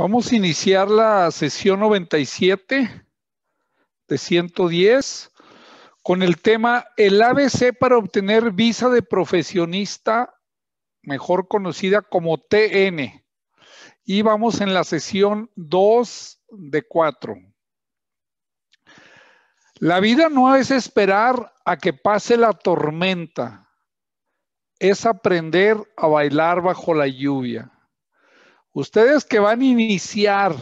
Vamos a iniciar la sesión 97 de 110 con el tema el ABC para obtener visa de profesionista, mejor conocida como TN. Y vamos en la sesión 2 de 4. La vida no es esperar a que pase la tormenta, es aprender a bailar bajo la lluvia. Ustedes que van a iniciar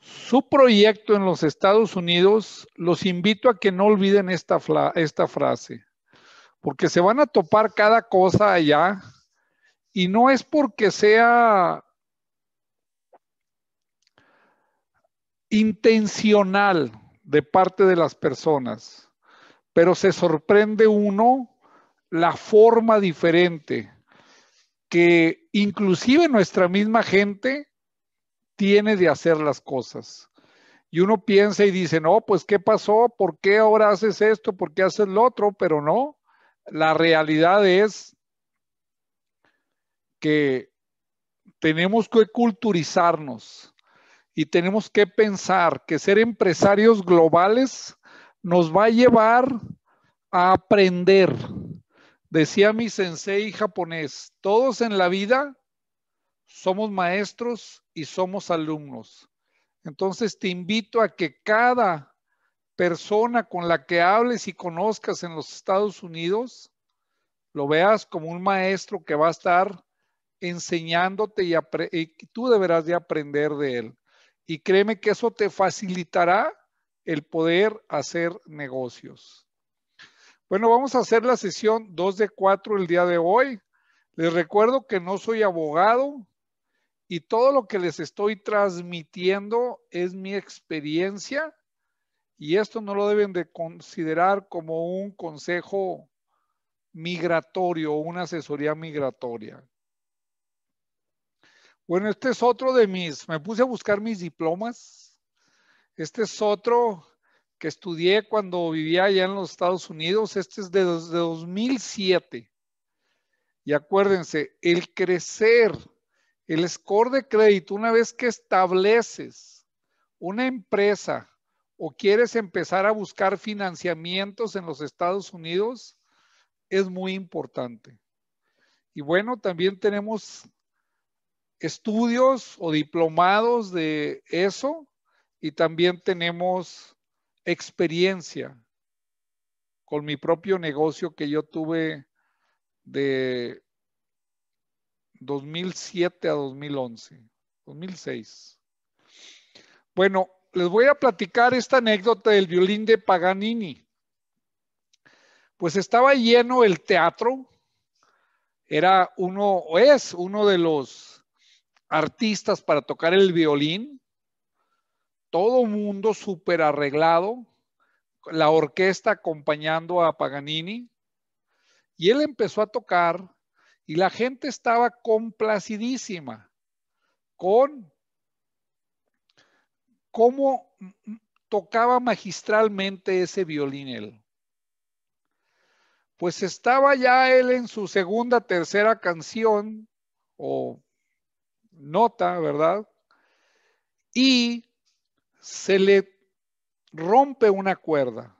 su proyecto en los Estados Unidos, los invito a que no olviden esta, esta frase, porque se van a topar cada cosa allá y no es porque sea intencional de parte de las personas, pero se sorprende uno la forma diferente que Inclusive nuestra misma gente tiene de hacer las cosas. Y uno piensa y dice, no, pues ¿qué pasó? ¿Por qué ahora haces esto? ¿Por qué haces lo otro? Pero no, la realidad es que tenemos que culturizarnos y tenemos que pensar que ser empresarios globales nos va a llevar a aprender, Decía mi sensei japonés, todos en la vida somos maestros y somos alumnos. Entonces te invito a que cada persona con la que hables y conozcas en los Estados Unidos, lo veas como un maestro que va a estar enseñándote y, tú deberás de aprender de él. Y créeme que eso te facilitará el poder hacer negocios. Bueno, vamos a hacer la sesión 2 de 4 el día de hoy. Les recuerdo que no soy abogado y todo lo que les estoy transmitiendo es mi experiencia y esto no lo deben de considerar como un consejo migratorio o una asesoría migratoria. Bueno, este es otro de mis, me puse a buscar mis diplomas. Este es otro que estudié cuando vivía allá en los Estados Unidos, este es de, 2007. Y acuérdense, el crecer, el score de crédito, una vez que estableces una empresa o quieres empezar a buscar financiamientos en los Estados Unidos, es muy importante. Y bueno, también tenemos estudios o diplomados de eso y también tenemos experiencia con mi propio negocio que yo tuve de 2007 a 2011, 2006. Bueno, les voy a platicar esta anécdota del violín de Paganini. Pues estaba lleno el teatro, era uno, es uno de los artistas para tocar el violín, todo mundo súper arreglado, la orquesta acompañando a Paganini, y él empezó a tocar y la gente estaba complacidísima con cómo tocaba magistralmente ese violín él. Pues estaba ya él en su segunda, tercera canción o nota, ¿verdad? Y se le rompe una cuerda.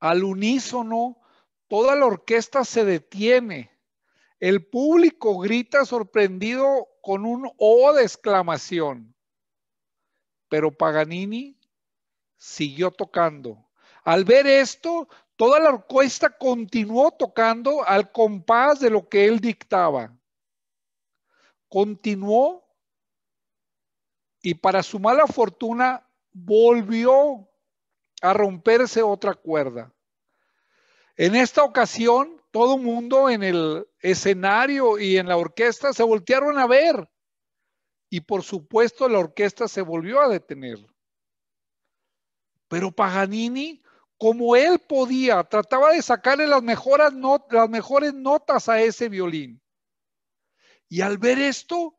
Al unísono, toda la orquesta se detiene. El público grita sorprendido con un O de exclamación. Pero Paganini siguió tocando. Al ver esto, toda la orquesta continuó tocando al compás de lo que él dictaba. Continuó y para su mala fortuna volvió a romperse otra cuerda. En esta ocasión, todo mundo en el escenario y en la orquesta se voltearon a ver. Y por supuesto, la orquesta se volvió a detener. Pero Paganini, como él podía, trataba de sacarle las, las mejores notas a ese violín. Y al ver esto,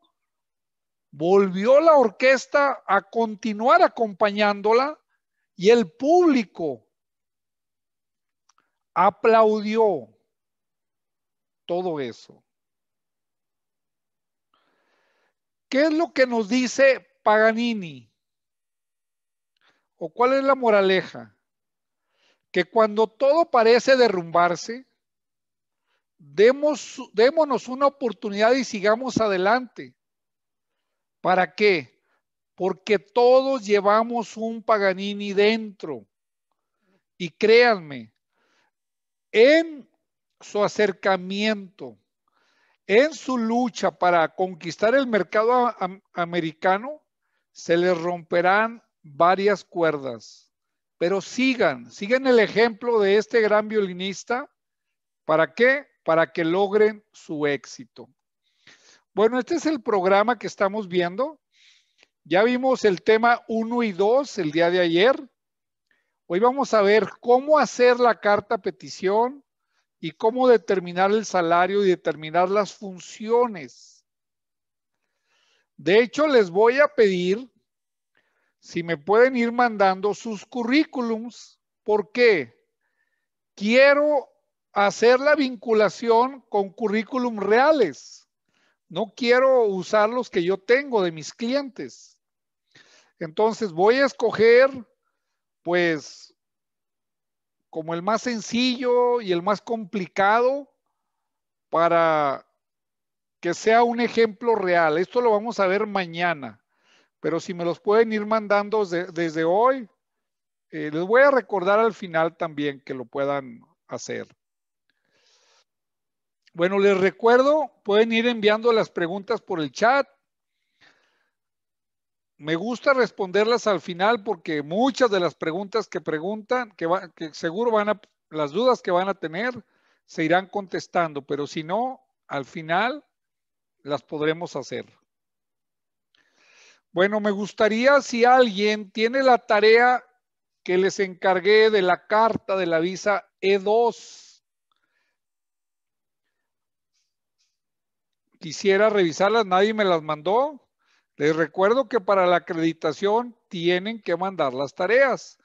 volvió la orquesta a continuar acompañándola y el público aplaudió todo eso. ¿Qué es lo que nos dice Paganini? ¿O cuál es la moraleja? Que cuando todo parece derrumbarse, demos, démonos una oportunidad y sigamos adelante. ¿Para qué? Porque todos llevamos un Paganini dentro. Y créanme, en su acercamiento, en su lucha para conquistar el mercado americano, se les romperán varias cuerdas. Pero sigan, sigan el ejemplo de este gran violinista. ¿Para qué? Para que logren su éxito. Bueno, este es el programa que estamos viendo. Ya vimos el tema 1 y 2 el día de ayer. Hoy vamos a ver cómo hacer la carta petición y cómo determinar el salario y determinar las funciones. De hecho, les voy a pedir si me pueden ir mandando sus currículums. porque Quiero hacer la vinculación con currículum reales. No quiero usar los que yo tengo de mis clientes. Entonces voy a escoger, pues, como el más sencillo y el más complicado para que sea un ejemplo real. Esto lo vamos a ver mañana, pero si me los pueden ir mandando desde hoy, eh, les voy a recordar al final también que lo puedan hacer. Bueno, les recuerdo, pueden ir enviando las preguntas por el chat. Me gusta responderlas al final porque muchas de las preguntas que preguntan, que, que seguro van a, las dudas que van a tener, se irán contestando, pero si no, al final las podremos hacer. Bueno, me gustaría si alguien tiene la tarea que les encargué de la carta de la visa E2 quisiera revisarlas, nadie me las mandó. Les recuerdo que para la acreditación tienen que mandar las tareas.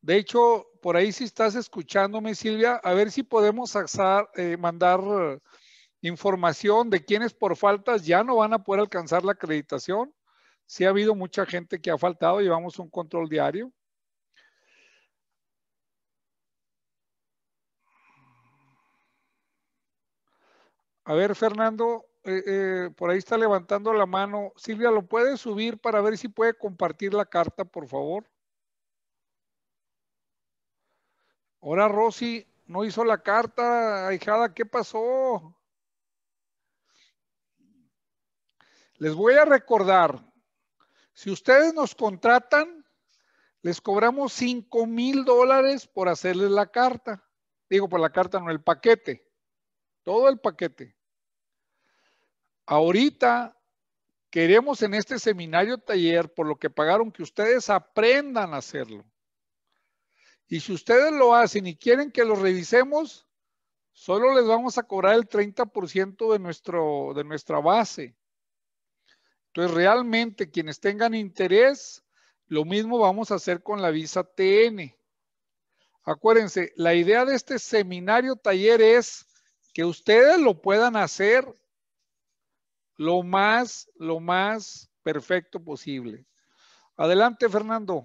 De hecho, por ahí si estás escuchándome, Silvia, a ver si podemos eh, mandar información de quienes por faltas ya no van a poder alcanzar la acreditación. Sí ha habido mucha gente que ha faltado, llevamos un control diario. A ver, Fernando, eh, eh, por ahí está levantando la mano. Silvia, ¿lo puede subir para ver si puede compartir la carta, por favor? Ahora Rosy no hizo la carta, ahijada, ¿qué pasó? Les voy a recordar, si ustedes nos contratan, les cobramos 5 mil dólares por hacerles la carta. Digo, por la carta, no el paquete. Todo el paquete. Ahorita queremos en este seminario taller, por lo que pagaron, que ustedes aprendan a hacerlo. Y si ustedes lo hacen y quieren que lo revisemos, solo les vamos a cobrar el 30% de, nuestro, de nuestra base. Entonces, realmente quienes tengan interés, lo mismo vamos a hacer con la visa TN. Acuérdense, la idea de este seminario taller es que ustedes lo puedan hacer lo más, lo más perfecto posible. Adelante, Fernando.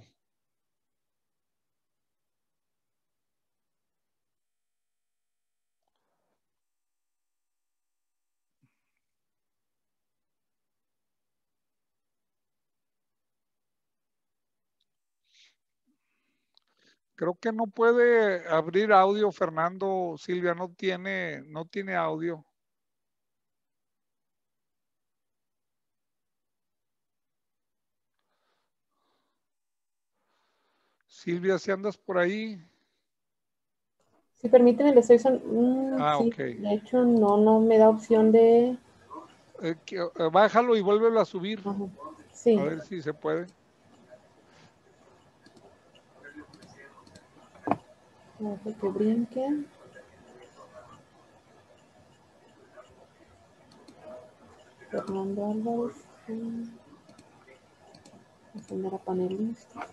Creo que no puede abrir audio, Fernando. Silvia no tiene, no tiene audio. Silvia, si andas por ahí. Si permiten el estoy son... Mm, ah, sí. De hecho, no, no me da opción de... Eh, eh, bájalo y vuélvelo a subir. Sí. A ver si se puede. que brinque. Fernando Álvarez. Encender a panelista.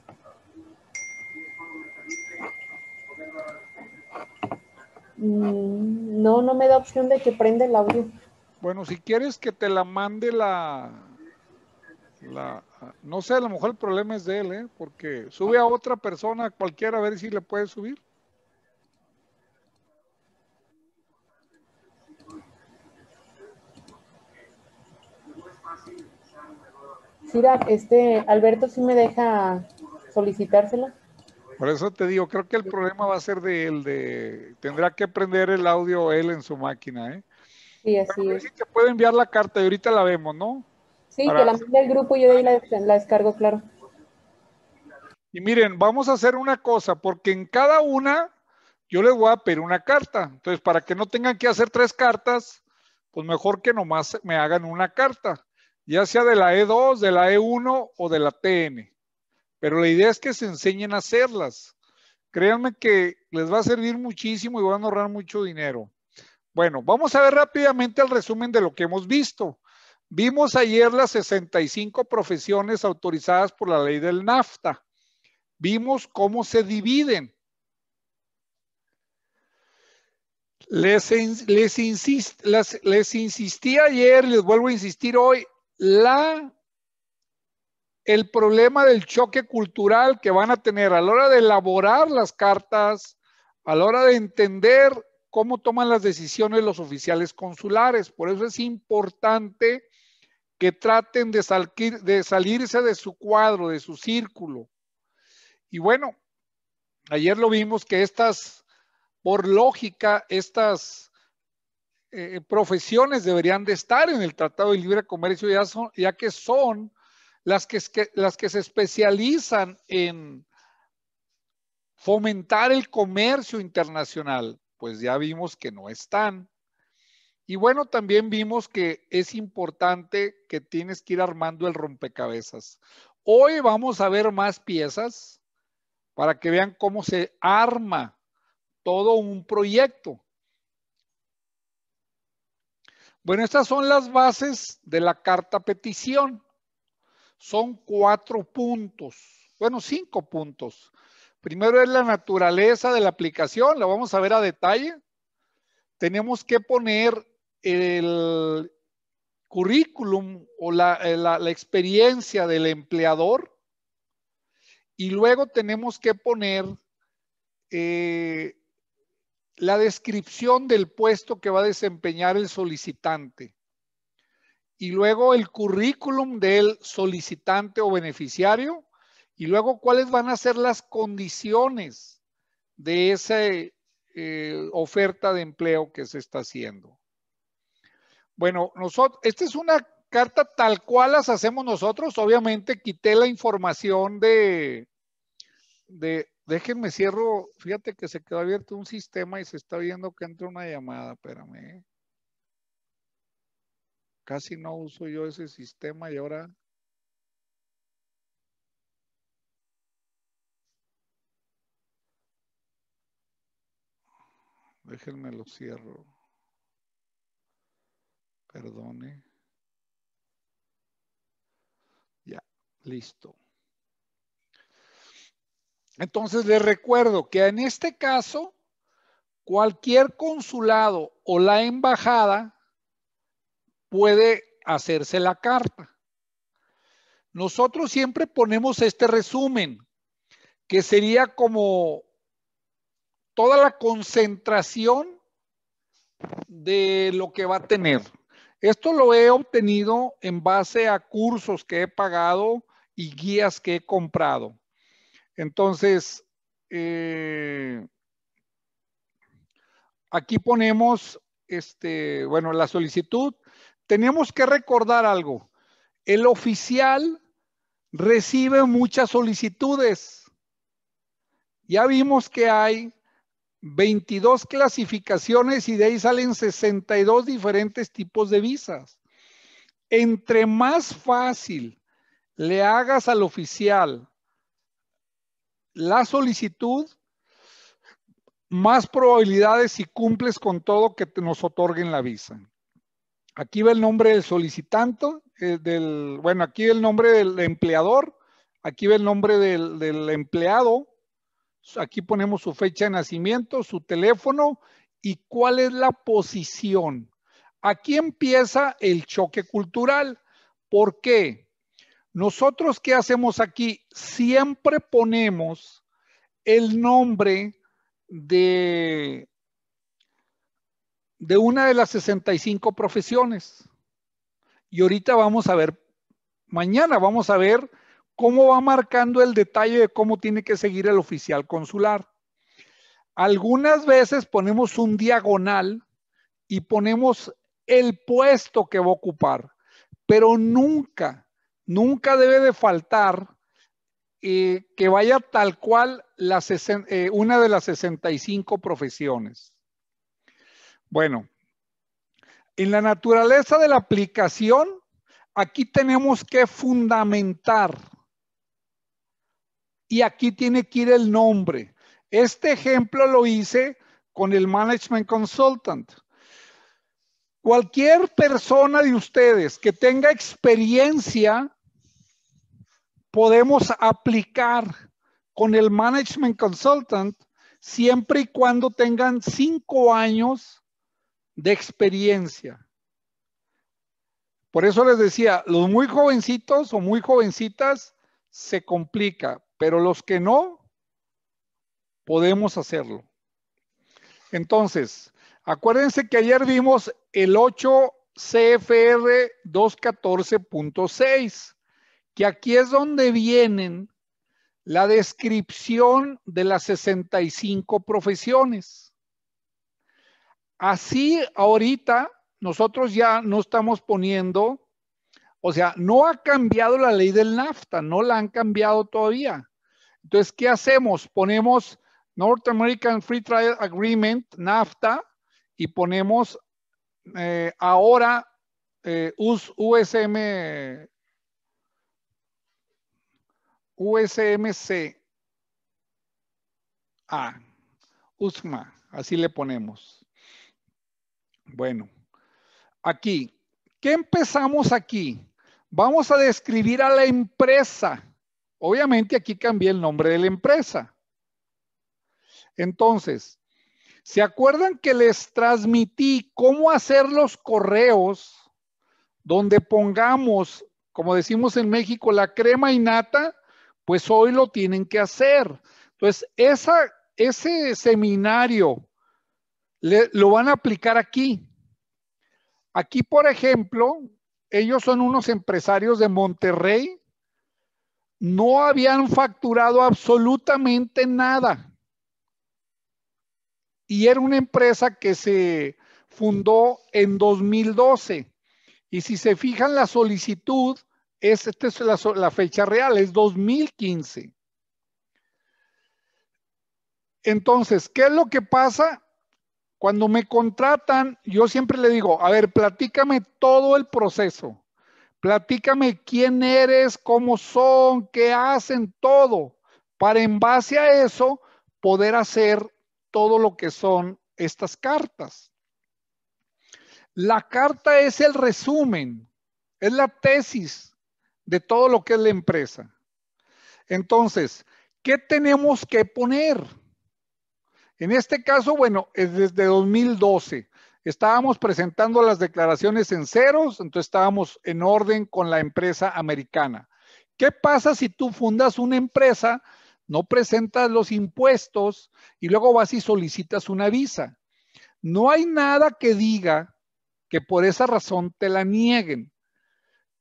Mm, no, no me da opción de que prenda el audio. Bueno, si quieres que te la mande la, la, no sé, a lo mejor el problema es de él, ¿eh? porque sube a otra persona, cualquiera, a ver si le puede subir. Sí, este, Alberto sí me deja solicitársela. Por eso te digo, creo que el problema va a ser de él, de tendrá que prender el audio él en su máquina, ¿eh? Sí, así Pero es. Sí te puede enviar la carta y ahorita la vemos, ¿no? Sí, que la mande el grupo y yo ahí la, la descargo, claro. Y miren, vamos a hacer una cosa, porque en cada una yo les voy a pedir una carta. Entonces, para que no tengan que hacer tres cartas, pues mejor que nomás me hagan una carta, ya sea de la E2, de la E1 o de la TN. Pero la idea es que se enseñen a hacerlas. Créanme que les va a servir muchísimo y van a ahorrar mucho dinero. Bueno, vamos a ver rápidamente el resumen de lo que hemos visto. Vimos ayer las 65 profesiones autorizadas por la ley del NAFTA. Vimos cómo se dividen. Les, les, les insistí ayer, les vuelvo a insistir hoy, la el problema del choque cultural que van a tener a la hora de elaborar las cartas, a la hora de entender cómo toman las decisiones los oficiales consulares. Por eso es importante que traten de, salirse de su cuadro, de su círculo. Y bueno, ayer lo vimos que estas, por lógica, estas eh, profesiones deberían de estar en el Tratado de Libre Comercio, ya que son las que, las que se especializan en fomentar el comercio internacional, pues ya vimos que no están. Y bueno, también vimos que es importante que tienes que ir armando el rompecabezas. Hoy vamos a ver más piezas para que vean cómo se arma todo un proyecto. Bueno, estas son las bases de la carta petición son cuatro puntos, bueno, cinco puntos. Primero es la naturaleza de la aplicación, la vamos a ver a detalle. Tenemos que poner el currículum o la, eh, experiencia del empleador y luego tenemos que poner eh, la descripción del puesto que va a desempeñar el solicitante y luego el currículum del solicitante o beneficiario y luego cuáles van a ser las condiciones de esa eh, oferta de empleo que se está haciendo. Bueno, nosotros, esta es una carta tal cual las hacemos nosotros. Obviamente quité la información de, de déjenme cierro, fíjate que se quedó abierto un sistema y se está viendo que entra una llamada, espérame. ¿eh? casi no uso yo ese sistema y ahora déjenme lo cierro. Perdone. Ya, listo. Entonces les recuerdo que en este caso, cualquier consulado o la embajada puede hacerse la carta. Nosotros siempre ponemos este resumen, que sería como toda la concentración de lo que va a tener. Esto lo he obtenido en base a cursos que he pagado y guías que he comprado. Entonces, eh, aquí ponemos, este, bueno, la solicitud tenemos que recordar algo. El oficial recibe muchas solicitudes. Ya vimos que hay 22 clasificaciones y de ahí salen 62 diferentes tipos de visas. Entre más fácil le hagas al oficial la solicitud, más probabilidades si cumples con todo que te nos otorguen la visa. Aquí va el nombre del solicitante, eh, del, bueno, aquí el nombre del empleador, aquí va el nombre del, del empleado, aquí ponemos su fecha de nacimiento, su teléfono y cuál es la posición. Aquí empieza el choque cultural. ¿Por qué? Nosotros qué hacemos aquí? Siempre ponemos el nombre de, de una de las 65 profesiones. Y ahorita vamos a ver, mañana vamos a ver cómo va marcando el detalle de cómo tiene que seguir el oficial consular. Algunas veces ponemos un diagonal y ponemos el puesto que va a ocupar, pero nunca, nunca debe de faltar eh, que vaya tal cual eh, una de las 65 profesiones. Bueno, en la naturaleza de la aplicación, aquí tenemos que fundamentar. Y aquí tiene que ir el nombre. Este ejemplo lo hice con el Management Consultant. Cualquier persona de ustedes que tenga experiencia, podemos aplicar con el Management Consultant siempre y cuando tengan cinco años de experiencia. Por eso les decía, los muy jovencitos o muy jovencitas se complica, pero los que no, podemos hacerlo. Entonces, acuérdense que ayer vimos el 8 CFR 214.6, que aquí es donde vienen la descripción de las 65 profesiones. Así ahorita nosotros ya no estamos poniendo, o sea, no ha cambiado la ley del NAFTA, no la han cambiado todavía. Entonces, ¿qué hacemos? Ponemos North American Free Trade Agreement, NAFTA, y ponemos eh, ahora eh, USM, USMC. Ah, USMA, así le ponemos. Bueno, aquí, ¿qué empezamos aquí? Vamos a describir a la empresa. Obviamente aquí cambié el nombre de la empresa. Entonces, ¿se acuerdan que les transmití cómo hacer los correos donde pongamos, como decimos en México, la crema y nata? Pues hoy lo tienen que hacer. Entonces, esa, ese seminario lo van a aplicar aquí. Aquí, por ejemplo, ellos son unos empresarios de Monterrey. No habían facturado absolutamente nada. Y era una empresa que se fundó en 2012. Y si se fijan la solicitud, es, esta es la, la fecha real, es 2015. Entonces, ¿qué es lo que pasa? Cuando me contratan, yo siempre le digo, a ver, platícame todo el proceso. Platícame quién eres, cómo son, qué hacen, todo, para en base a eso poder hacer todo lo que son estas cartas. La carta es el resumen, es la tesis de todo lo que es la empresa. Entonces, ¿qué tenemos que poner? En este caso, bueno, es desde 2012. Estábamos presentando las declaraciones en ceros, entonces estábamos en orden con la empresa americana. ¿Qué pasa si tú fundas una empresa, no presentas los impuestos y luego vas y solicitas una visa? No hay nada que diga que por esa razón te la nieguen,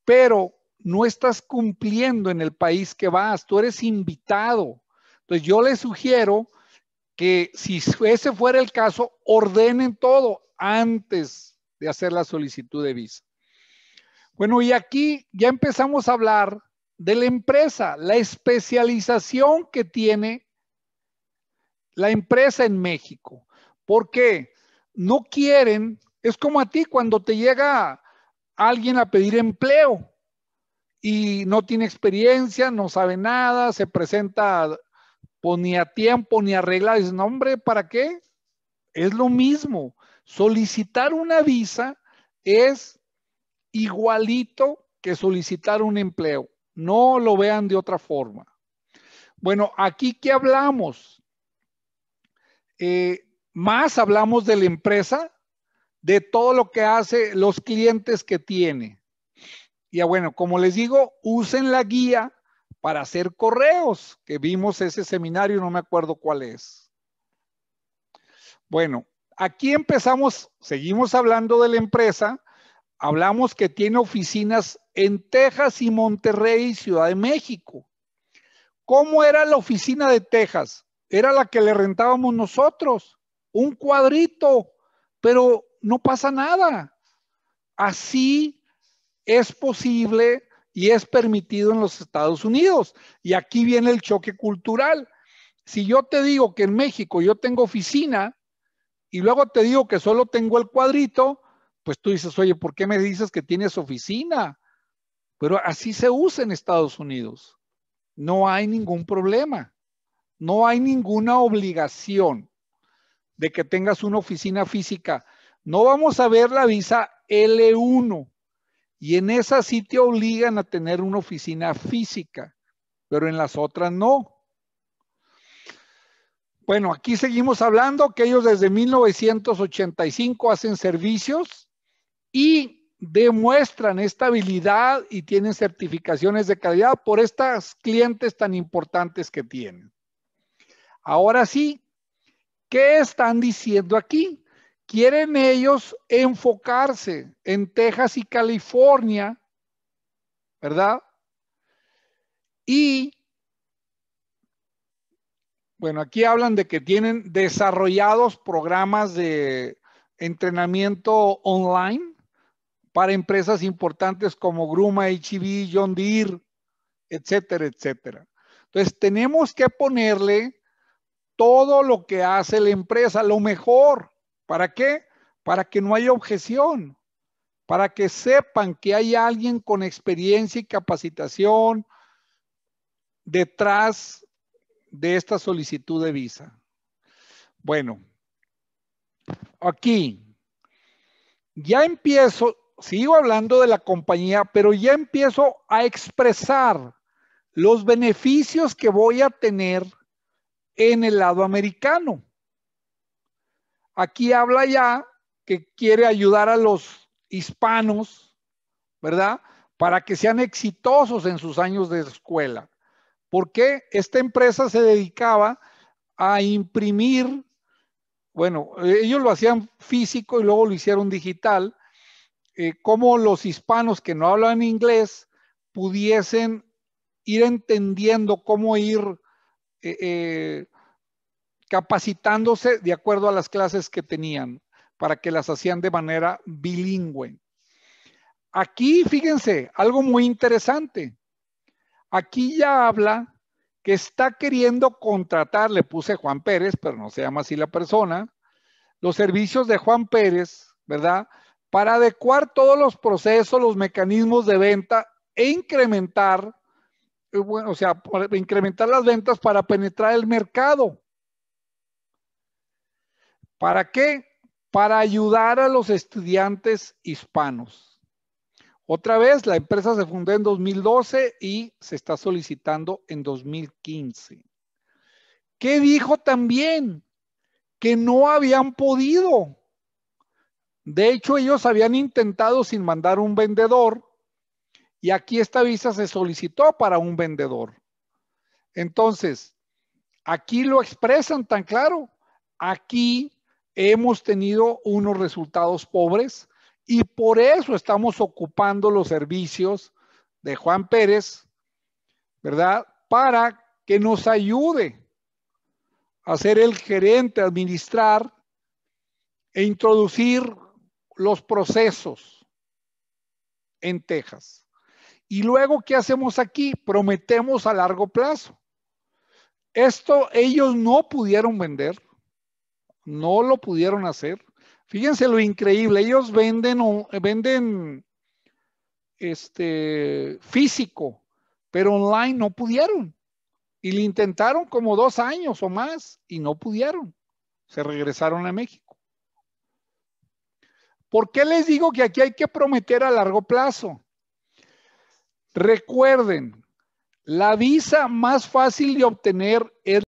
pero no estás cumpliendo en el país que vas, tú eres invitado. Entonces yo le sugiero que si ese fuera el caso, ordenen todo antes de hacer la solicitud de visa. Bueno, y aquí ya empezamos a hablar de la empresa, la especialización que tiene la empresa en México. ¿Por qué? No quieren, es como a ti cuando te llega alguien a pedir empleo y no tiene experiencia, no sabe nada, se presenta pues, ni a tiempo, ni arregla regla. no, hombre, ¿para qué? Es lo mismo. Solicitar una visa es igualito que solicitar un empleo. No lo vean de otra forma. Bueno, aquí que hablamos, eh, más hablamos de la empresa, de todo lo que hace, los clientes que tiene. Ya bueno, como les digo, usen la guía para hacer correos, que vimos ese seminario, no me acuerdo cuál es. Bueno, aquí empezamos, seguimos hablando de la empresa, hablamos que tiene oficinas en Texas y Monterrey, Ciudad de México. ¿Cómo era la oficina de Texas? Era la que le rentábamos nosotros, un cuadrito, pero no pasa nada. Así es posible y es permitido en los Estados Unidos. Y aquí viene el choque cultural. Si yo te digo que en México yo tengo oficina y luego te digo que solo tengo el cuadrito, pues tú dices, oye, ¿por qué me dices que tienes oficina? Pero así se usa en Estados Unidos. No hay ningún problema. No hay ninguna obligación de que tengas una oficina física. No vamos a ver la visa L1 y en esa sitio obligan a tener una oficina física, pero en las otras no. Bueno, aquí seguimos hablando que ellos desde 1985 hacen servicios y demuestran estabilidad y tienen certificaciones de calidad por estas clientes tan importantes que tienen. Ahora sí, ¿qué están diciendo aquí? quieren ellos enfocarse en Texas y California, ¿verdad? Y, bueno, aquí hablan de que tienen desarrollados programas de entrenamiento online para empresas importantes como Gruma, HB, e John Deere, etcétera, etcétera. Entonces, tenemos que ponerle todo lo que hace la empresa, lo mejor, ¿Para qué? Para que no haya objeción, para que sepan que hay alguien con experiencia y capacitación detrás de esta solicitud de visa. Bueno, aquí ya empiezo, sigo hablando de la compañía, pero ya empiezo a expresar los beneficios que voy a tener en el lado americano. Aquí habla ya que quiere ayudar a los hispanos, ¿verdad? Para que sean exitosos en sus años de escuela. Porque esta empresa se dedicaba a imprimir, bueno, ellos lo hacían físico y luego lo hicieron digital, eh, Como los hispanos que no hablan inglés pudiesen ir entendiendo cómo ir eh, eh, capacitándose de acuerdo a las clases que tenían para que las hacían de manera bilingüe. Aquí, fíjense, algo muy interesante. Aquí ya habla que está queriendo contratar, le puse Juan Pérez, pero no se llama así la persona, los servicios de Juan Pérez, ¿verdad? Para adecuar todos los procesos, los mecanismos de venta e incrementar, eh, bueno, o sea, incrementar las ventas para penetrar el mercado. ¿Para qué? Para ayudar a los estudiantes hispanos. Otra vez, la empresa se fundó en 2012 y se está solicitando en 2015. ¿Qué dijo también? Que no habían podido. De hecho, ellos habían intentado sin mandar un vendedor y aquí esta visa se solicitó para un vendedor. Entonces, aquí lo expresan tan claro. Aquí hemos tenido unos resultados pobres y por eso estamos ocupando los servicios de Juan Pérez, ¿verdad? Para que nos ayude a ser el gerente, administrar e introducir los procesos en Texas. Y luego, ¿qué hacemos aquí? Prometemos a largo plazo. Esto ellos no pudieron vender no lo pudieron hacer. Fíjense lo increíble. Ellos venden, venden este, físico, pero online no pudieron. Y lo intentaron como dos años o más y no pudieron. Se regresaron a México. ¿Por qué les digo que aquí hay que prometer a largo plazo? Recuerden, la visa más fácil de obtener es